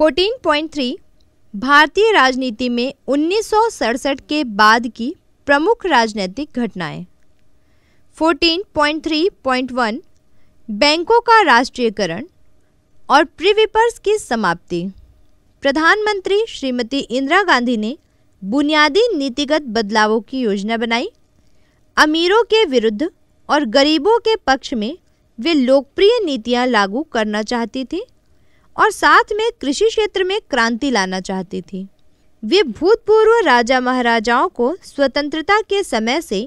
14.3 भारतीय राजनीति में उन्नीस के बाद की प्रमुख राजनीतिक घटनाएं 14.3.1 बैंकों का राष्ट्रीयकरण और प्रीविपर्स की समाप्ति प्रधानमंत्री श्रीमती इंदिरा गांधी ने बुनियादी नीतिगत बदलावों की योजना बनाई अमीरों के विरुद्ध और गरीबों के पक्ष में वे लोकप्रिय नीतियां लागू करना चाहती थीं और साथ में कृषि क्षेत्र में क्रांति लाना चाहती थी वे भूतपूर्व राजा महाराजाओं को स्वतंत्रता के समय से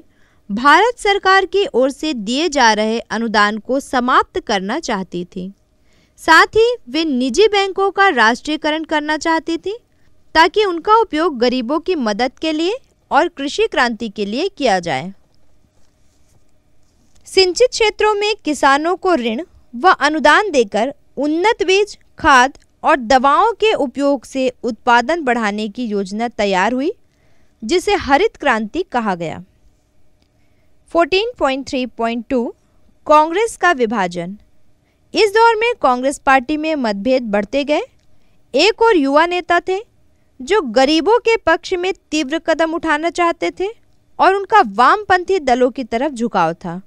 भारत सरकार की ओर से दिए जा रहे अनुदान को समाप्त करना चाहती थी साथ ही वे निजी बैंकों का राष्ट्रीयकरण करना चाहती थी ताकि उनका उपयोग गरीबों की मदद के लिए और कृषि क्रांति के लिए किया जाए सिंचित क्षेत्रों में किसानों को ऋण व अनुदान देकर उन्नत बीज खाद और दवाओं के उपयोग से उत्पादन बढ़ाने की योजना तैयार हुई जिसे हरित क्रांति कहा गया 14.3.2 कांग्रेस का विभाजन इस दौर में कांग्रेस पार्टी में मतभेद बढ़ते गए एक और युवा नेता थे जो गरीबों के पक्ष में तीव्र कदम उठाना चाहते थे और उनका वामपंथी दलों की तरफ झुकाव था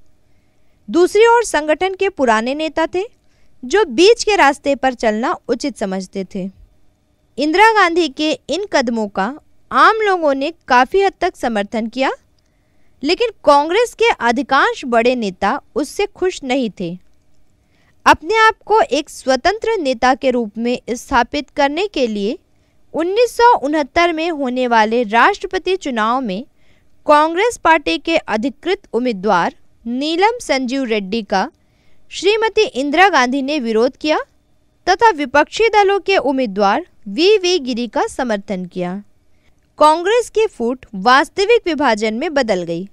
दूसरी ओर संगठन के पुराने नेता थे जो बीच के रास्ते पर चलना उचित समझते थे इंदिरा गांधी के इन कदमों का आम लोगों ने काफ़ी हद तक समर्थन किया लेकिन कांग्रेस के अधिकांश बड़े नेता उससे खुश नहीं थे अपने आप को एक स्वतंत्र नेता के रूप में स्थापित करने के लिए उन्नीस में होने वाले राष्ट्रपति चुनाव में कांग्रेस पार्टी के अधिकृत उम्मीदवार नीलम संजीव रेड्डी का श्रीमती इंदिरा गांधी ने विरोध किया तथा विपक्षी दलों के उम्मीदवार वी वी गिरी का समर्थन किया कांग्रेस की फूट वास्तविक विभाजन में बदल गई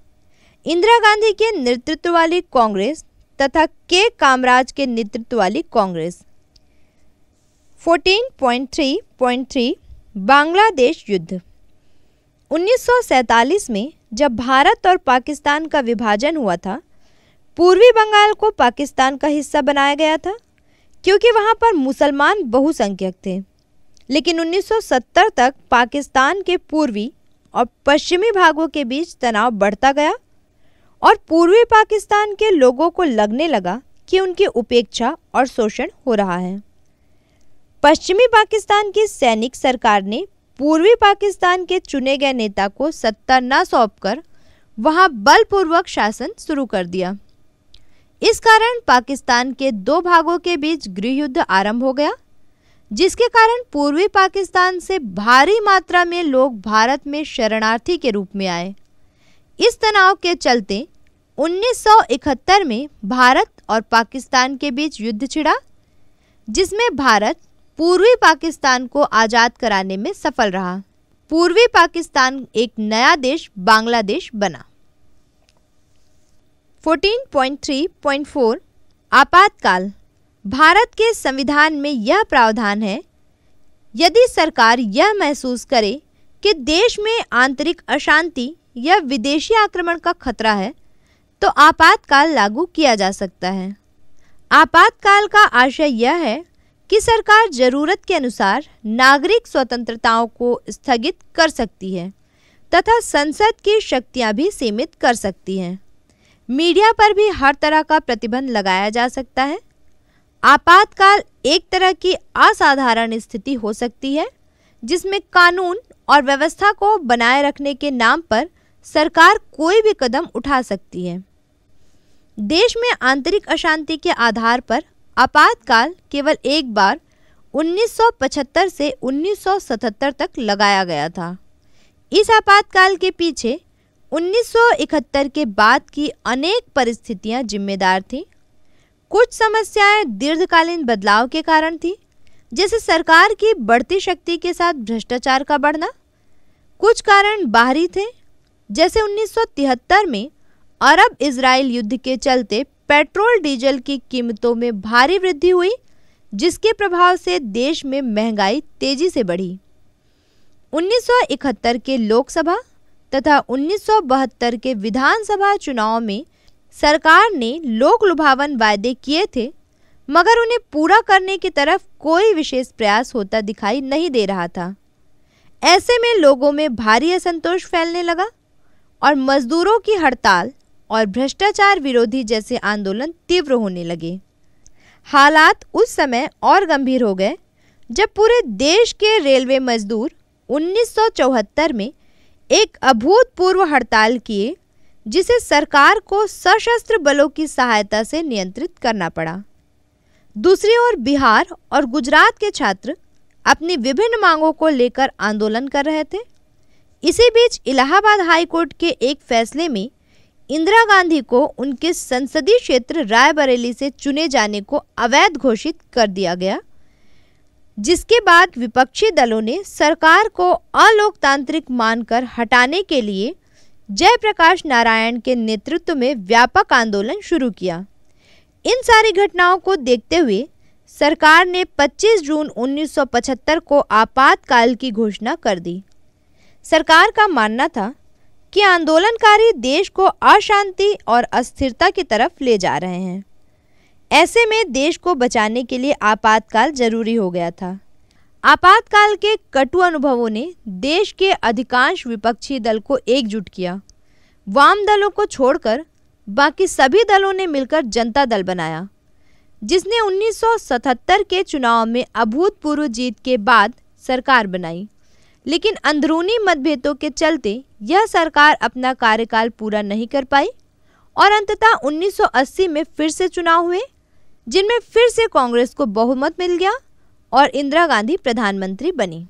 इंदिरा गांधी के नेतृत्व वाली कांग्रेस तथा के कामराज के नेतृत्व वाली कांग्रेस 14.3.3 बांग्लादेश युद्ध 1947 में जब भारत और पाकिस्तान का विभाजन हुआ था पूर्वी बंगाल को पाकिस्तान का हिस्सा बनाया गया था क्योंकि वहाँ पर मुसलमान बहुसंख्यक थे लेकिन 1970 तक पाकिस्तान के पूर्वी और पश्चिमी भागों के बीच तनाव बढ़ता गया और पूर्वी पाकिस्तान के लोगों को लगने लगा कि उनकी उपेक्षा और शोषण हो रहा है पश्चिमी पाकिस्तान की सैनिक सरकार ने पूर्वी पाकिस्तान के चुने गए नेता को सत्ता न सौंपकर वहां बलपूर्वक शासन शुरू कर दिया इस कारण पाकिस्तान के दो भागों के बीच गृह युद्ध आरंभ हो गया जिसके कारण पूर्वी पाकिस्तान से भारी मात्रा में लोग भारत में शरणार्थी के रूप में आए इस तनाव के चलते 1971 में भारत और पाकिस्तान के बीच युद्ध छिड़ा जिसमें भारत पूर्वी पाकिस्तान को आज़ाद कराने में सफल रहा पूर्वी पाकिस्तान एक नया देश बांग्लादेश बना 14.3.4 आपातकाल भारत के संविधान में यह प्रावधान है यदि सरकार यह महसूस करे कि देश में आंतरिक अशांति या विदेशी आक्रमण का खतरा है तो आपातकाल लागू किया जा सकता है आपातकाल का आशय यह है कि सरकार जरूरत के अनुसार नागरिक स्वतंत्रताओं को स्थगित कर सकती है तथा संसद की शक्तियां भी सीमित कर सकती हैं मीडिया पर भी हर तरह का प्रतिबंध लगाया जा सकता है आपातकाल एक तरह की असाधारण स्थिति हो सकती है जिसमें कानून और व्यवस्था को बनाए रखने के नाम पर सरकार कोई भी कदम उठा सकती है देश में आंतरिक अशांति के आधार पर आपातकाल केवल एक बार 1975 से 1977 तक लगाया गया था इस आपातकाल के पीछे 1971 के बाद की अनेक परिस्थितियां जिम्मेदार थीं कुछ समस्याएं दीर्घकालीन बदलाव के कारण थीं जैसे सरकार की बढ़ती शक्ति के साथ भ्रष्टाचार का बढ़ना कुछ कारण बाहरी थे जैसे 1973 में अरब इसराइल युद्ध के चलते पेट्रोल डीजल की कीमतों में भारी वृद्धि हुई जिसके प्रभाव से देश में महंगाई तेजी से बढ़ी 1971 के लोकसभा तथा 1972 के विधानसभा चुनाव में सरकार ने लोक लुभावन वायदे किए थे मगर उन्हें पूरा करने की तरफ कोई विशेष प्रयास होता दिखाई नहीं दे रहा था ऐसे में लोगों में भारी असंतोष फैलने लगा और मजदूरों की हड़ताल और भ्रष्टाचार विरोधी जैसे आंदोलन तीव्र होने लगे हालात उस समय और गंभीर हो गए जब पूरे देश के रेलवे मजदूर 1974 में एक अभूतपूर्व हड़ताल किए जिसे सरकार को सशस्त्र बलों की सहायता से नियंत्रित करना पड़ा दूसरी ओर बिहार और गुजरात के छात्र अपनी विभिन्न मांगों को लेकर आंदोलन कर रहे थे इसी बीच इलाहाबाद हाईकोर्ट के एक फैसले में इंदिरा गांधी को उनके संसदीय क्षेत्र रायबरेली से चुने जाने को अवैध घोषित कर दिया गया जिसके बाद विपक्षी दलों ने सरकार को अलोकतांत्रिक मानकर हटाने के लिए जयप्रकाश नारायण के नेतृत्व में व्यापक आंदोलन शुरू किया इन सारी घटनाओं को देखते हुए सरकार ने 25 जून 1975 को आपातकाल की घोषणा कर दी सरकार का मानना था कि आंदोलनकारी देश को अशांति और अस्थिरता की तरफ ले जा रहे हैं ऐसे में देश को बचाने के लिए आपातकाल जरूरी हो गया था आपातकाल के कटु अनुभवों ने देश के अधिकांश विपक्षी दल को एकजुट किया वाम दलों को छोड़कर बाकी सभी दलों ने मिलकर जनता दल बनाया जिसने 1977 के चुनाव में अभूतपूर्व जीत के बाद सरकार बनाई लेकिन अंदरूनी मतभेदों के चलते यह सरकार अपना कार्यकाल पूरा नहीं कर पाई और अंततः 1980 में फिर से चुनाव हुए जिनमें फिर से कांग्रेस को बहुमत मिल गया और इंदिरा गांधी प्रधानमंत्री बनी